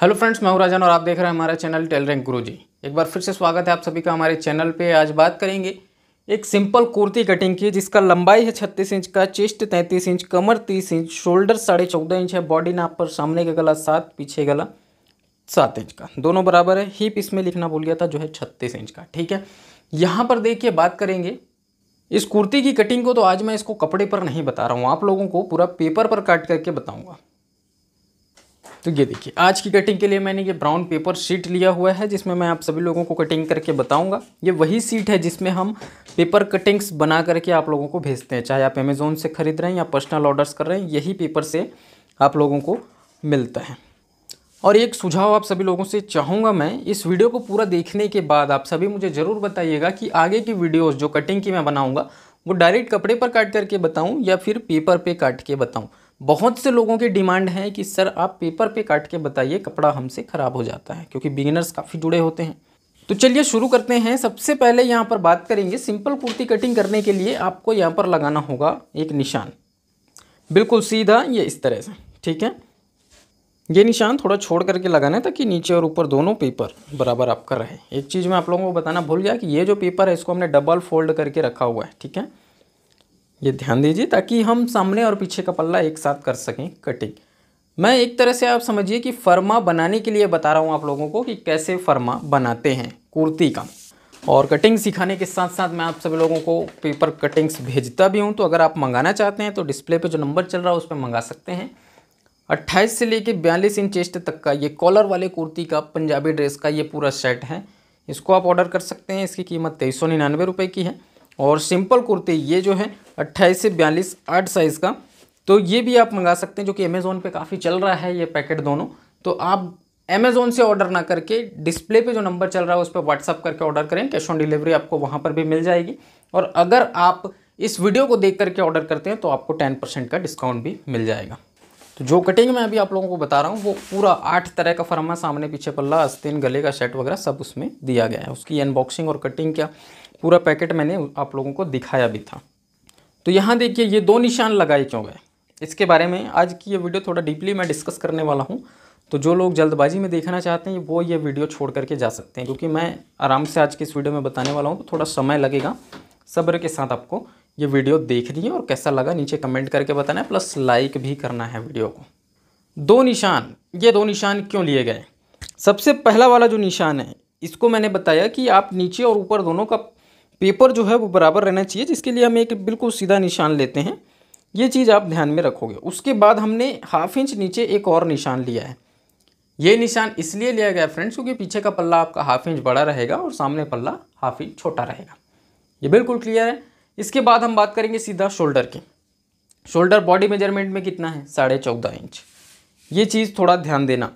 hello friends मैं हूं राजन और आप देख रहे हैं हमारा चैनल टेल रैंक गुरु जी एक बार फिर से स्वागत है आप सभी का हमारे चैनल पे आज बात करेंगे एक सिंपल कुर्ती कटिंग की जिसका लंबाई है छत्तीस इंच का चेस्ट तैंतीस इंच कमर तीस इंच शोल्डर साढ़े चौदह इंच है बॉडी नाप पर सामने का गला सात पीछे गला सात इंच का दोनों बराबर है हीप इसमें लिखना भूल गया था जो है छत्तीस इंच का ठीक है यहाँ पर देखिए बात करेंगे इस कुर्ती की कटिंग को तो आज मैं इसको कपड़े पर नहीं बता रहा हूँ आप लोगों को पूरा पेपर पर काट करके बताऊँगा तो ये देखिए आज की कटिंग के लिए मैंने ये ब्राउन पेपर शीट लिया हुआ है जिसमें मैं आप सभी लोगों को कटिंग करके बताऊंगा ये वही सीट है जिसमें हम पेपर कटिंग्स बना करके आप लोगों को भेजते हैं चाहे आप अमेज़ोन से ख़रीद रहे हैं या पर्सनल ऑर्डर्स कर रहे हैं यही पेपर से आप लोगों को मिलता है और एक सुझाव आप सभी लोगों से चाहूँगा मैं इस वीडियो को पूरा देखने के बाद आप सभी मुझे ज़रूर बताइएगा कि आगे की वीडियोज़ जो कटिंग की मैं बनाऊँगा वो डायरेक्ट कपड़े पर काट करके बताऊँ या फिर पेपर पर काट के बताऊँ बहुत से लोगों की डिमांड है कि सर आप पेपर पे काट के बताइए कपड़ा हमसे ख़राब हो जाता है क्योंकि बिगिनर्स काफ़ी जुड़े होते हैं तो चलिए शुरू करते हैं सबसे पहले यहाँ पर बात करेंगे सिंपल कुर्ती कटिंग करने के लिए आपको यहाँ पर लगाना होगा एक निशान बिल्कुल सीधा ये इस तरह से ठीक है ये निशान थोड़ा छोड़ करके लगाना है ताकि नीचे और ऊपर दोनों पेपर बराबर आपका रहे एक चीज़ मैं आप लोगों को बताना भूल गया कि ये जो पेपर है इसको हमने डबल फोल्ड करके रखा हुआ है ठीक है ये ध्यान दीजिए ताकि हम सामने और पीछे का पल्ला एक साथ कर सकें कटिंग मैं एक तरह से आप समझिए कि फर्मा बनाने के लिए बता रहा हूँ आप लोगों को कि कैसे फर्मा बनाते हैं कुर्ती का और कटिंग सिखाने के साथ साथ मैं आप सभी लोगों को पेपर कटिंग्स भेजता भी हूँ तो अगर आप मंगाना चाहते हैं तो डिस्प्ले पर जो नंबर चल रहा है उस पर मंगा सकते हैं 28 से लेकर बयालीस इंच चेस्ट तक का ये कॉलर वाले कुर्ती का पंजाबी ड्रेस का ये पूरा सेट है इसको आप ऑर्डर कर सकते हैं इसकी कीमत तेईस सौ निन्यानवे रुपये की है और सिंपल कुर्ती ये जो है अट्ठाईस से बयालीस आठ साइज़ का तो ये भी आप मंगा सकते हैं जो कि अमेज़ोन पे काफ़ी चल रहा है ये पैकेट दोनों तो आप अमेज़ोन से ऑर्डर ना करके डिस्प्ले पे जो नंबर चल रहा है उस पर व्हाट्सअप करके ऑर्डर करें कैश ऑन डिलीवरी आपको वहाँ पर भी मिल जाएगी और अगर आप इस वीडियो को देख करके ऑर्डर करते हैं तो आपको टेन परसेंट का डिस्काउंट भी मिल जाएगा तो जो कटिंग मैं अभी आप लोगों को बता रहा हूँ वो पूरा आठ तरह का फरमा सामने पीछे पल्ला अस्तिन गले का शर्ट वगैरह सब उसमें दिया गया है उसकी अनबॉक्सिंग और कटिंग क्या पूरा पैकेट मैंने आप लोगों को दिखाया भी था तो यहाँ देखिए ये दो निशान लगाए क्यों गए इसके बारे में आज की ये वीडियो थोड़ा डीपली मैं डिस्कस करने वाला हूँ तो जो लोग जल्दबाजी में देखना चाहते हैं वो ये वीडियो छोड़ करके जा सकते हैं क्योंकि मैं आराम से आज की इस वीडियो में बताने वाला हूँ तो थोड़ा समय लगेगा सब्र के साथ आपको ये वीडियो देख है और कैसा लगा नीचे कमेंट करके बताना है प्लस लाइक भी करना है वीडियो को दो निशान ये दो निशान क्यों लिए गए सबसे पहला वाला जो निशान है इसको मैंने बताया कि आप नीचे और ऊपर दोनों का पेपर जो है वो बराबर रहना चाहिए जिसके लिए हम एक बिल्कुल सीधा निशान लेते हैं ये चीज़ आप ध्यान में रखोगे उसके बाद हमने हाफ इंच नीचे एक और निशान लिया है ये निशान इसलिए लिया गया फ्रेंड्स क्योंकि पीछे का पल्ला आपका हाफ इंच बड़ा रहेगा और सामने पल्ला हाफ इंच छोटा रहेगा ये बिल्कुल क्लियर है इसके बाद हम बात करेंगे सीधा शोल्डर की शोल्डर बॉडी मेजरमेंट में कितना है साढ़े चौदह इंच ये चीज़ थोड़ा ध्यान देना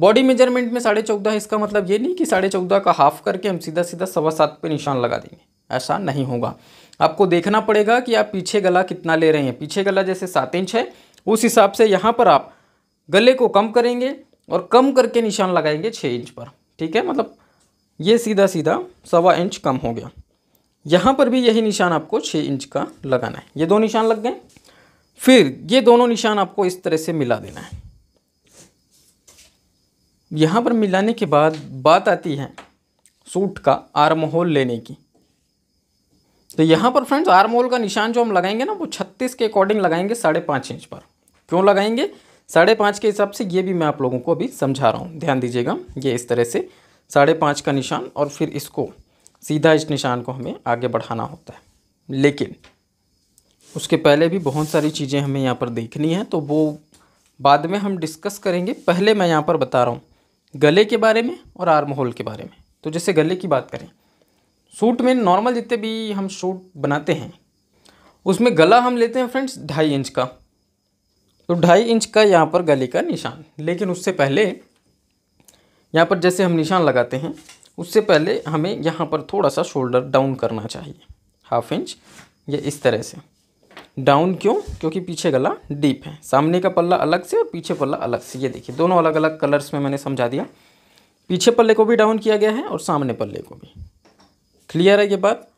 बॉडी मेजरमेंट में साढ़े चौदह इसका मतलब ये नहीं कि साढ़े चौदह का हाफ करके हम सीधा सीधा सवा सात पर निशान लगा देंगे ऐसा नहीं होगा आपको देखना पड़ेगा कि आप पीछे गला कितना ले रहे हैं पीछे गला जैसे सात इंच है उस हिसाब से यहाँ पर आप गले को कम करेंगे और कम करके निशान लगाएंगे छः इंच पर ठीक है मतलब ये सीधा सीधा सवा इंच कम हो गया यहाँ पर भी यही निशान आपको छः इंच का लगाना है ये दो निशान लग गए फिर ये दोनों निशान आपको इस तरह से मिला देना है यहाँ पर मिलाने के बाद बात आती है सूट का आर्म होल लेने की तो यहाँ पर फ्रेंड्स आर्म होल का निशान जो हम लगाएंगे ना वो छत्तीस के अकॉर्डिंग लगाएंगे साढ़े पाँच इंच पर क्यों लगाएंगे साढ़े पाँच के हिसाब से ये भी मैं आप लोगों को अभी समझा रहा हूँ ध्यान दीजिएगा ये इस तरह से साढ़े पाँच का निशान और फिर इसको सीधा इस निशान को हमें आगे बढ़ाना होता है लेकिन उसके पहले भी बहुत सारी चीज़ें हमें यहाँ पर देखनी है तो वो बाद में हम डिस्कस करेंगे पहले मैं यहाँ पर बता रहा हूँ गले के बारे में और आर्म होल के बारे में तो जैसे गले की बात करें सूट में नॉर्मल जितने भी हम सूट बनाते हैं उसमें गला हम लेते हैं फ्रेंड्स ढाई इंच का तो ढाई इंच का यहाँ पर गले का निशान लेकिन उससे पहले यहाँ पर जैसे हम निशान लगाते हैं उससे पहले हमें यहाँ पर थोड़ा सा शोल्डर डाउन करना चाहिए हाफ इंच या इस तरह से डाउन क्यों क्योंकि पीछे गला डीप है सामने का पल्ला अलग से और पीछे पल्ला अलग से ये देखिए दोनों अलग अलग कलर्स में मैंने समझा दिया पीछे पल्ले को भी डाउन किया गया है और सामने पल्ले को भी क्लियर है ये बात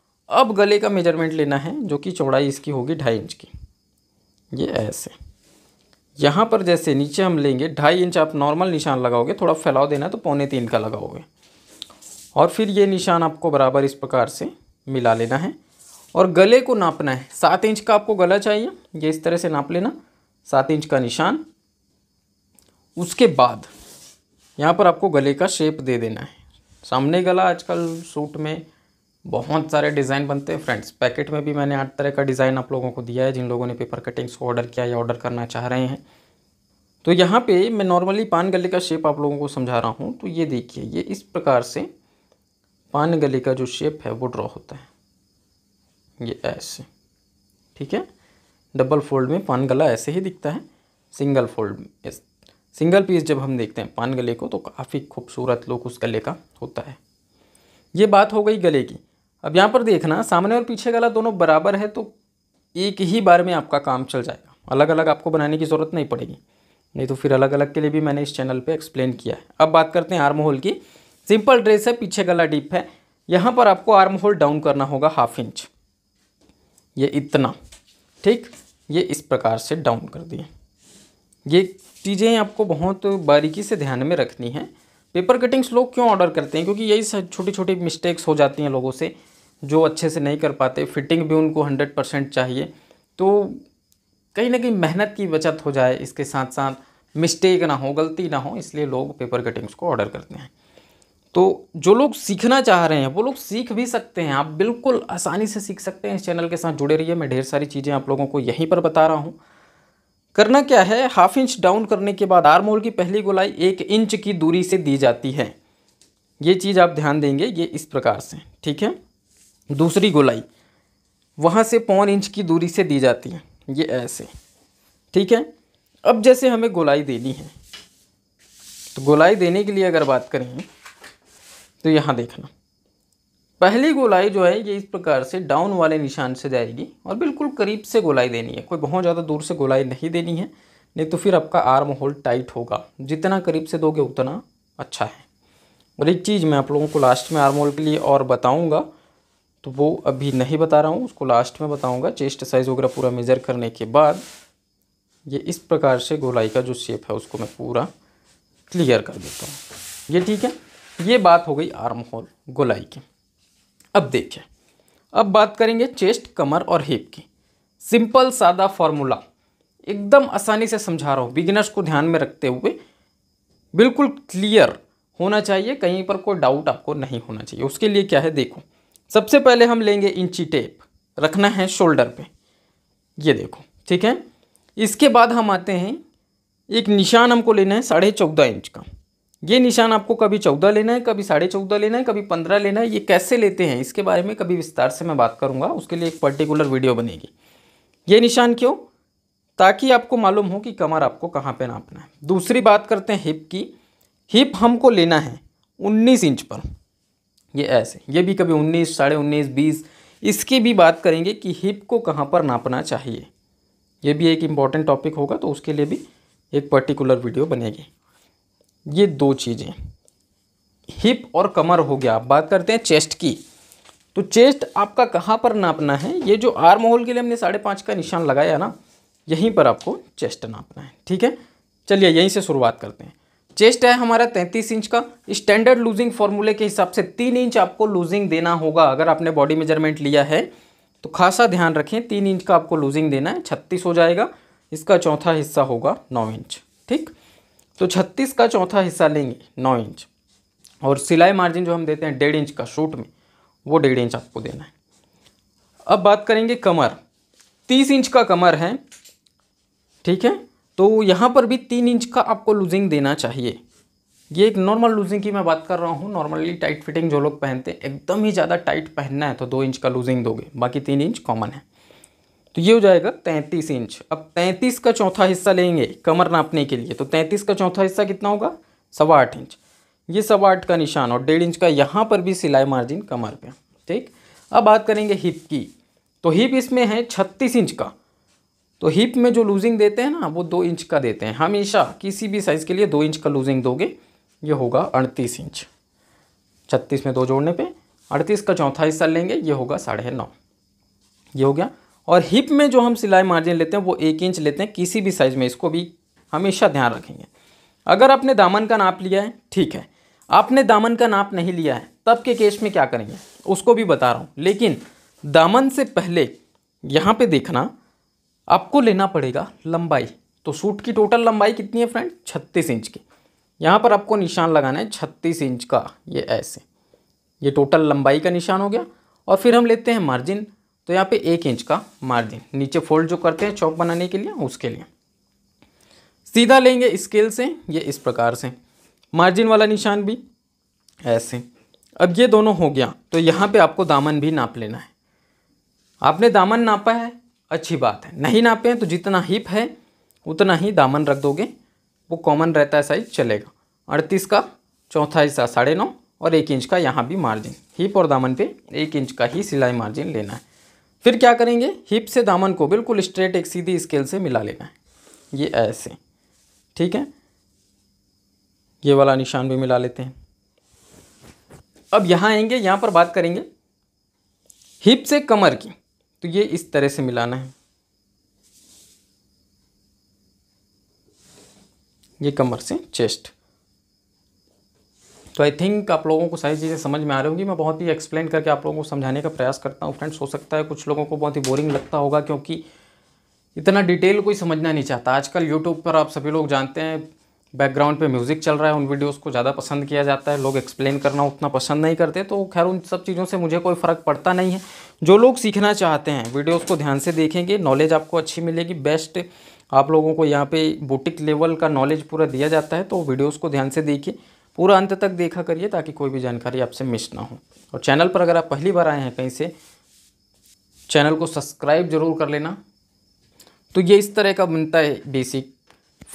अब गले का मेजरमेंट लेना है जो कि चौड़ाई इसकी होगी ढाई इंच की ये ऐसे यहाँ पर जैसे नीचे हम लेंगे ढाई इंच आप नॉर्मल निशान लगाओगे थोड़ा फैलाव देना तो पौने तीन का लगाओगे और फिर ये निशान आपको बराबर इस प्रकार से मिला लेना है और गले को नापना है सात इंच का आपको गला चाहिए ये इस तरह से नाप लेना सात इंच का निशान उसके बाद यहाँ पर आपको गले का शेप दे देना है सामने गला आजकल सूट में बहुत सारे डिज़ाइन बनते हैं फ्रेंड्स पैकेट में भी मैंने आठ तरह का डिज़ाइन आप लोगों को दिया है जिन लोगों ने पेपर कटिंग्स को ऑर्डर किया या ऑर्डर करना चाह रहे हैं तो यहाँ पे मैं नॉर्मली पान गले का शेप आप लोगों को समझा रहा हूँ तो ये देखिए ये इस प्रकार से पान गले का जो शेप है वो ड्रॉ होता है ये ऐसे ठीक है डबल फोल्ड में पान गला ऐसे ही दिखता है सिंगल फोल्ड में सिंगल पीस जब हम देखते हैं पान गले को तो काफ़ी खूबसूरत लुक उस गले का होता है ये बात हो गई गले की अब यहाँ पर देखना सामने और पीछे गला दोनों बराबर है तो एक ही बार में आपका काम चल जाएगा अलग अलग आपको बनाने की ज़रूरत नहीं पड़ेगी नहीं तो फिर अलग अलग के लिए भी मैंने इस चैनल पे एक्सप्लेन किया है अब बात करते हैं आर्म होल की सिंपल ड्रेस है पीछे गला डीप है यहाँ पर आपको आर्म होल डाउन करना होगा हाफ इंच ये इतना ठीक ये इस प्रकार से डाउन कर दिए ये चीज़ें आपको बहुत बारीकी से ध्यान में रखनी है पेपर कटिंग्स लोग क्यों ऑर्डर करते हैं क्योंकि यही छोटी छोटी मिस्टेक्स हो जाती हैं लोगों से जो अच्छे से नहीं कर पाते फिटिंग भी उनको हंड्रेड परसेंट चाहिए तो कहीं ना कहीं मेहनत की बचत हो जाए इसके साथ साथ मिस्टेक ना हो गलती ना हो इसलिए लोग पेपर कटिंग्स को ऑर्डर करते हैं तो जो लोग सीखना चाह रहे हैं वो लोग सीख भी सकते हैं आप बिल्कुल आसानी से सीख सकते हैं इस चैनल के साथ जुड़े रहिए मैं ढेर सारी चीज़ें आप लोगों को यहीं पर बता रहा हूँ करना क्या है हाफ इंच डाउन करने के बाद आर्म होल की पहली गोलाई एक इंच की दूरी से दी जाती है ये चीज़ आप ध्यान देंगे ये इस प्रकार से ठीक है दूसरी गोलाई वहाँ से पौन इंच की दूरी से दी जाती है ये ऐसे ठीक है अब जैसे हमें गोलाई देनी है तो गोलाई देने के लिए अगर बात करें तो यहाँ देखना पहली गोलाई जो है ये इस प्रकार से डाउन वाले निशान से जाएगी और बिल्कुल करीब से गोलाई देनी है कोई बहुत ज़्यादा दूर से गोलाई नहीं देनी है नहीं तो फिर आपका आर्म होल टाइट होगा जितना करीब से दोगे उतना अच्छा है और एक चीज़ मैं आप लोगों को लास्ट में आर्म होल के लिए और बताऊँगा तो वो अभी नहीं बता रहा हूँ उसको लास्ट में बताऊँगा चेस्ट साइज़ वगैरह पूरा मेज़र करने के बाद ये इस प्रकार से गोलाई का जो शेप है उसको मैं पूरा क्लियर कर देता हूँ ये ठीक है ये बात हो गई आर्म होल गोलाई की अब देखिए अब बात करेंगे चेस्ट कमर और हिप की सिंपल सादा फॉर्मूला एकदम आसानी से समझा रहा हूँ बिगिनर्स को ध्यान में रखते हुए बिल्कुल क्लियर होना चाहिए कहीं पर कोई डाउट आपको नहीं होना चाहिए उसके लिए क्या है देखो सबसे पहले हम लेंगे इंची टेप रखना है शोल्डर पे ये देखो ठीक है इसके बाद हम आते हैं एक निशान हमको लेना है साढ़े चौदह इंच का ये निशान आपको कभी चौदह लेना है कभी साढ़े चौदह लेना है कभी पंद्रह लेना है ये कैसे लेते हैं इसके बारे में कभी विस्तार से मैं बात करूँगा उसके लिए एक पर्टिकुलर वीडियो बनेगी ये निशान क्यों ताकि आपको मालूम हो कि कमर आपको कहाँ पे नापना है दूसरी बात करते हैं हिप की हिप हमको लेना है उन्नीस इंच पर ये ऐसे ये भी कभी उन्नीस साढ़े उन्नीस बीस इसकी भी बात करेंगे कि हिप को कहाँ पर नापना चाहिए ये भी एक इम्पॉर्टेंट टॉपिक होगा तो उसके लिए भी एक पर्टिकुलर वीडियो बनेगी ये दो चीज़ें हिप और कमर हो गया आप बात करते हैं चेस्ट की तो चेस्ट आपका कहाँ पर नापना है ये जो आर्म होल के लिए हमने साढ़े पाँच का निशान लगाया ना यहीं पर आपको चेस्ट नापना है ठीक है चलिए यहीं से शुरुआत करते हैं चेस्ट है हमारा तैंतीस इंच का स्टैंडर्ड लूजिंग फॉर्मूले के हिसाब से तीन इंच आपको लूजिंग देना होगा अगर आपने बॉडी मेजरमेंट लिया है तो खासा ध्यान रखें तीन इंच का आपको लूजिंग देना है छत्तीस हो जाएगा इसका चौथा हिस्सा होगा नौ इंच ठीक तो छत्तीस का चौथा हिस्सा लेंगे नौ इंच और सिलाई मार्जिन जो हम देते हैं डेढ़ इंच का शूट में वो डेढ़ इंच आपको देना है अब बात करेंगे कमर तीस इंच का कमर है ठीक है तो यहाँ पर भी तीन इंच का आपको लूजिंग देना चाहिए ये एक नॉर्मल लूजिंग की मैं बात कर रहा हूँ नॉर्मली टाइट फिटिंग जो लोग पहनते हैं एकदम ही ज़्यादा टाइट पहनना है तो दो इंच का लूजिंग दोगे बाकी तीन इंच कॉमन है तो ये हो जाएगा तैंतीस इंच अब तैंतीस का चौथा हिस्सा लेंगे कमर नापने के लिए तो तैंतीस का चौथा हिस्सा कितना होगा सवा आठ इंच ये सवा आठ का निशान और डेढ़ इंच का यहाँ पर भी सिलाई मार्जिन कमर पे ठीक अब बात करेंगे हिप की तो हिप इसमें है छत्तीस इंच का तो हिप में जो लूजिंग देते हैं ना वो दो इंच का देते हैं हमेशा किसी भी साइज़ के लिए दो इंच का लूजिंग दोगे ये होगा अड़तीस इंच छत्तीस में दो जोड़ने पे अड़तीस का चौथा हिस्सा लेंगे ये होगा साढ़े नौ ये हो गया और हिप में जो हम सिलाई मार्जिन लेते हैं वो एक इंच लेते हैं किसी भी साइज़ में इसको भी हमेशा ध्यान रखेंगे अगर आपने दामन का नाप लिया है ठीक है आपने दामन का नाप नहीं लिया है तब के केस में क्या करेंगे उसको भी बता रहा हूँ लेकिन दामन से पहले यहाँ पे देखना आपको लेना पड़ेगा लंबाई तो सूट की टोटल लंबाई कितनी है फ्रेंड छत्तीस इंच की यहाँ पर आपको निशान लगाना है छत्तीस इंच का ये ऐसे ये टोटल लंबाई का निशान हो गया और फिर हम लेते हैं मार्जिन तो यहाँ पे एक इंच का मार्जिन नीचे फोल्ड जो करते हैं चौक बनाने के लिए उसके लिए सीधा लेंगे स्केल से ये इस प्रकार से मार्जिन वाला निशान भी ऐसे अब ये दोनों हो गया तो यहाँ पे आपको दामन भी नाप लेना है आपने दामन नापा है अच्छी बात है नहीं नापे हैं तो जितना हिप है उतना ही दामन रख दोगे वो कॉमन रहता है साइज चलेगा अड़तीस का चौथा हिस्सा साढ़े नौ और एक इंच का यहाँ भी मार्जिन हिप और दामन पर एक इंच का ही सिलाई मार्जिन लेना है फिर क्या करेंगे हिप से दामन को बिल्कुल स्ट्रेट एक सीधी स्केल से मिला लेना है ये ऐसे ठीक है ये वाला निशान भी मिला लेते हैं अब यहाँ आएंगे यहाँ पर बात करेंगे हिप से कमर की तो ये इस तरह से मिलाना है ये कमर से चेस्ट तो आई थिंक आप लोगों को सारी चीज़ें समझ में आ रही होंगी मैं बहुत ही एक्सप्लेन करके आप लोगों को समझाने का प्रयास करता हूँ फ्रेंड्स हो सकता है कुछ लोगों को बहुत ही बोरिंग लगता होगा क्योंकि इतना डिटेल कोई समझना नहीं चाहता आजकल यूट्यूब पर आप सभी लोग जानते हैं बैकग्राउंड पे म्यूज़िक चल रहा है उन वीडियोस को ज़्यादा पसंद किया जाता है लोग एक्सप्लेन करना उतना पसंद नहीं करते तो खैर उन सब चीज़ों से मुझे कोई फ़र्क पड़ता नहीं है जो लोग सीखना चाहते हैं वीडियोस को ध्यान से देखेंगे नॉलेज आपको अच्छी मिलेगी बेस्ट आप लोगों को यहाँ पे बुटिक लेवल का नॉलेज पूरा दिया जाता है तो वीडियोज़ को ध्यान से देखिए पूरा अंत तक देखा करिए ताकि कोई भी जानकारी आपसे मिस ना हो और चैनल पर अगर आप पहली बार आए हैं कहीं से चैनल को सब्सक्राइब जरूर कर लेना तो ये इस तरह का बनता है बेसिक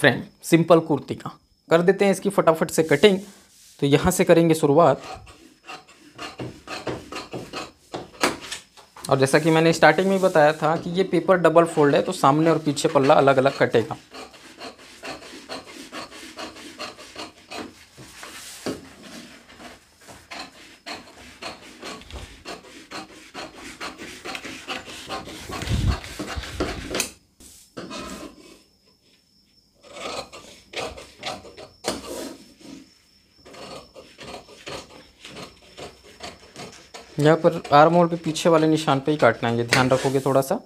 फ्रेम सिंपल कुर्ती का कर देते हैं इसकी फटाफट से कटिंग तो यहाँ से करेंगे शुरुआत और जैसा कि मैंने स्टार्टिंग में बताया था कि ये पेपर डबल फोल्ड है तो सामने और पीछे पल्ला अलग अलग कटेगा यहाँ पर आर मोड़ पे पीछे वाले निशान पे ही काटना है ये ध्यान रखोगे थोड़ा सा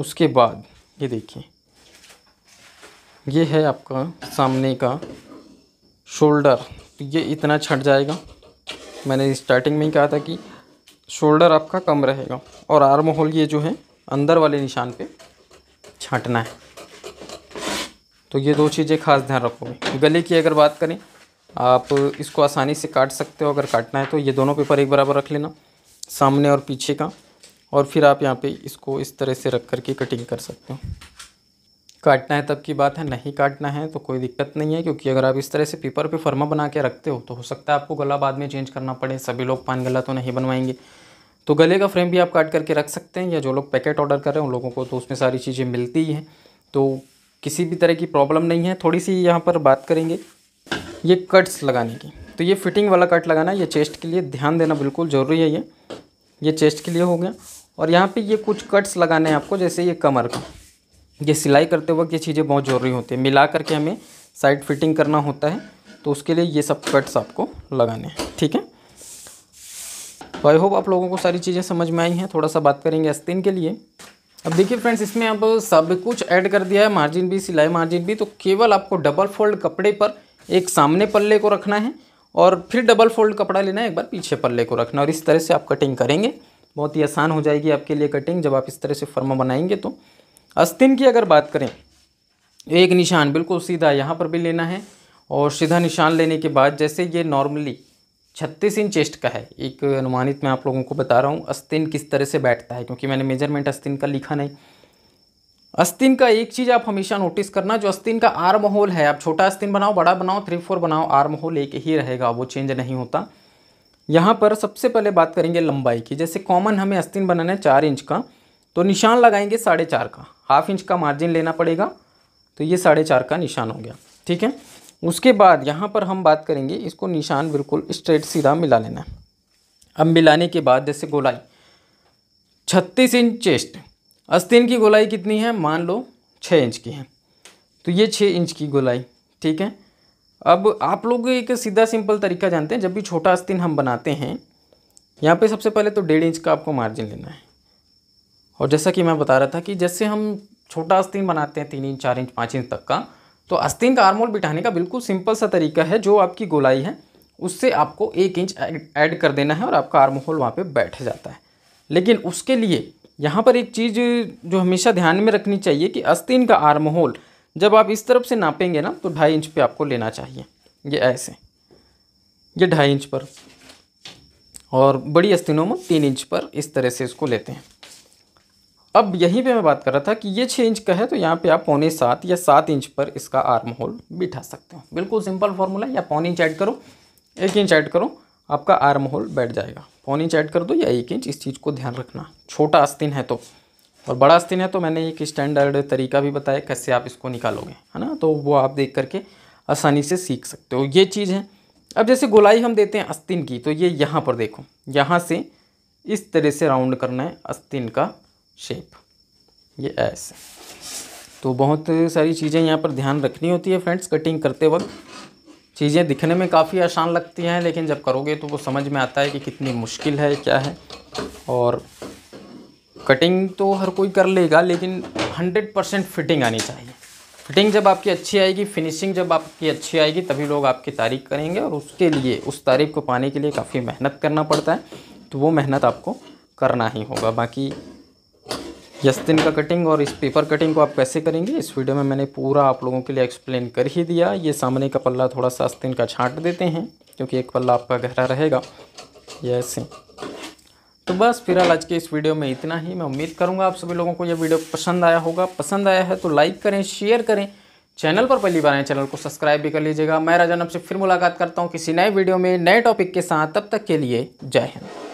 उसके बाद ये देखिए ये है आपका सामने का शोल्डर तो ये इतना छट जाएगा मैंने स्टार्टिंग में ही कहा था कि शोल्डर आपका कम रहेगा और आर्म होल ये जो है अंदर वाले निशान पे छाँटना है तो ये दो चीज़ें खास ध्यान रखोगे गले की अगर बात करें आप इसको आसानी से काट सकते हो अगर काटना है तो ये दोनों पेपर एक बराबर रख लेना सामने और पीछे का और फिर आप यहाँ पे इसको इस तरह से रख करके कटिंग कर सकते हो काटना है तब की बात है नहीं काटना है तो कोई दिक्कत नहीं है क्योंकि अगर आप इस तरह से पेपर पे फर्मा बना के रखते हो तो हो सकता है आपको गला बाद में चेंज करना पड़े सभी लोग पान गला तो नहीं बनवाएंगे तो गले का फ्रेम भी आप काट करके रख सकते हैं या जो लोग पैकेट ऑर्डर कर रहे हैं उन लोगों को तो उसमें सारी चीज़ें मिलती ही हैं तो किसी भी तरह की प्रॉब्लम नहीं है थोड़ी सी यहाँ पर बात करेंगे ये कट्स लगाने की तो ये फिटिंग वाला कट लगाना ये चेस्ट के लिए ध्यान देना बिल्कुल ज़रूरी है ये ये चेस्ट के लिए हो गया और यहाँ पे ये कुछ कट्स लगाने हैं आपको जैसे ये कमर का ये सिलाई करते वक्त ये चीज़ें बहुत ज़रूरी होती है मिला करके हमें साइड फिटिंग करना होता है तो उसके लिए ये सब कट्स आपको लगाने हैं ठीक है तो आई होप आप लोगों को सारी चीज़ें समझ में आई हैं थोड़ा सा बात करेंगे अस्तिन के लिए अब देखिए फ्रेंड्स इसमें अब सब कुछ ऐड कर दिया है मार्जिन भी सिलाई मार्जिन भी तो केवल आपको डबल फोल्ड कपड़े पर एक सामने पल्ले को रखना है और फिर डबल फोल्ड कपड़ा लेना है एक बार पीछे पल्ले को रखना और इस तरह से आप कटिंग करेंगे बहुत ही आसान हो जाएगी आपके लिए कटिंग जब आप इस तरह से फर्मा बनाएंगे तो अस्तिन की अगर बात करें एक निशान बिल्कुल सीधा यहाँ पर भी लेना है और सीधा निशान लेने के बाद जैसे ये नॉर्मली छत्तीस इंच चेस्ट का है एक अनुमानित मैं आप लोगों को बता रहा हूँ अस्तिन किस तरह से बैठता है क्योंकि मैंने मेजरमेंट अस्तिन का लिखा नहीं अस्तिन का एक चीज़ आप हमेशा नोटिस करना जो अस्तिन का आर्म होल है आप छोटा अस्तिन बनाओ बड़ा बनाओ थ्री फोर बनाओ आर्म होल एक ही रहेगा वो चेंज नहीं होता यहाँ पर सबसे पहले बात करेंगे लंबाई की जैसे कॉमन हमें अस्तिन बनाना है चार इंच का तो निशान लगाएंगे साढ़े चार का हाफ इंच का मार्जिन लेना पड़ेगा तो ये साढ़े चार का निशान हो गया ठीक है उसके बाद यहाँ पर हम बात करेंगे इसको निशान बिल्कुल स्ट्रेट सीधा मिला लेना है अब मिलाने के बाद जैसे गोलाई छत्तीस इंच चेस्ट अस्तिन की गोलाई कितनी है मान लो छः इंच की है तो ये छः इंच की गोलाई ठीक है अब आप लोग एक सीधा सिंपल तरीका जानते हैं जब भी छोटा अस्तिन हम बनाते हैं यहाँ पे सबसे पहले तो डेढ़ इंच का आपको मार्जिन लेना है और जैसा कि मैं बता रहा था कि जैसे हम छोटा अस्तिन बनाते हैं तीन इंच चार इंच पाँच इंच तक का तो अस्तिन का आर्मोल बिठाने का बिल्कुल सिंपल सा तरीका है जो आपकी गोलाई है उससे आपको एक इंच ऐड कर देना है और आपका आर्म वहाँ पर बैठ जाता है लेकिन उसके लिए यहाँ पर एक चीज़ जो हमेशा ध्यान में रखनी चाहिए कि अस्तिन का आर्महोल जब आप इस तरफ से नापेंगे ना तो ढाई इंच पे आपको लेना चाहिए ये ऐसे ये ढाई इंच पर और बड़ी अस्तिनों में तीन इंच पर इस तरह से इसको लेते हैं अब यहीं पे मैं बात कर रहा था कि ये छः इंच का है तो यहाँ पे आप पौने सात या सात इंच पर इसका आर्म होल बिठा सकते हो बिल्कुल सिंपल फार्मूला या पौने इंच ऐड करो एक इंच ऐड करो आपका आर्म होल बैठ जाएगा पौने इंच ऐड कर दो या एक इंच इस चीज़ को ध्यान रखना छोटा आस्तीन है तो और बड़ा आस्तीन है तो मैंने एक स्टैंडर्ड तरीका भी बताया कैसे आप इसको निकालोगे है ना तो वो आप देख करके आसानी से सीख सकते हो ये चीज़ है अब जैसे गोलाई हम देते हैं अस्तिन की तो ये यहाँ पर देखो यहाँ से इस तरह से राउंड करना है अस्तिन का शेप ये ऐसे तो बहुत सारी चीज़ें यहाँ पर ध्यान रखनी होती है फ्रेंड्स कटिंग करते वक्त चीज़ें दिखने में काफ़ी आसान लगती हैं लेकिन जब करोगे तो वो समझ में आता है कि कितनी मुश्किल है क्या है और कटिंग तो हर कोई कर लेगा लेकिन हंड्रेड परसेंट फिटिंग आनी चाहिए फिटिंग जब आपकी अच्छी आएगी फिनिशिंग जब आपकी अच्छी आएगी तभी लोग आपकी तारीफ़ करेंगे और उसके लिए उस तारीफ़ को पाने के लिए काफ़ी मेहनत करना पड़ता है तो वो मेहनत आपको करना ही होगा बाकी यस्तिन का कटिंग और इस पेपर कटिंग को आप कैसे करेंगे इस वीडियो में मैंने पूरा आप लोगों के लिए एक्सप्लेन कर ही दिया ये सामने का पल्ला थोड़ा सा अस्तिन का छांट देते हैं क्योंकि एक पल्ला आपका गहरा रहेगा ये ऐसे तो बस फिलहाल आज के इस वीडियो में इतना ही मैं उम्मीद करूँगा आप सभी लोगों को यह वीडियो पसंद आया होगा पसंद आया है तो लाइक करें शेयर करें चैनल पर पहली बार आए चैनल को सब्सक्राइब भी कर लीजिएगा मैं राजन आपसे फिर मुलाकात करता हूँ किसी नए वीडियो में नए टॉपिक के साथ तब तक के लिए जय हिंद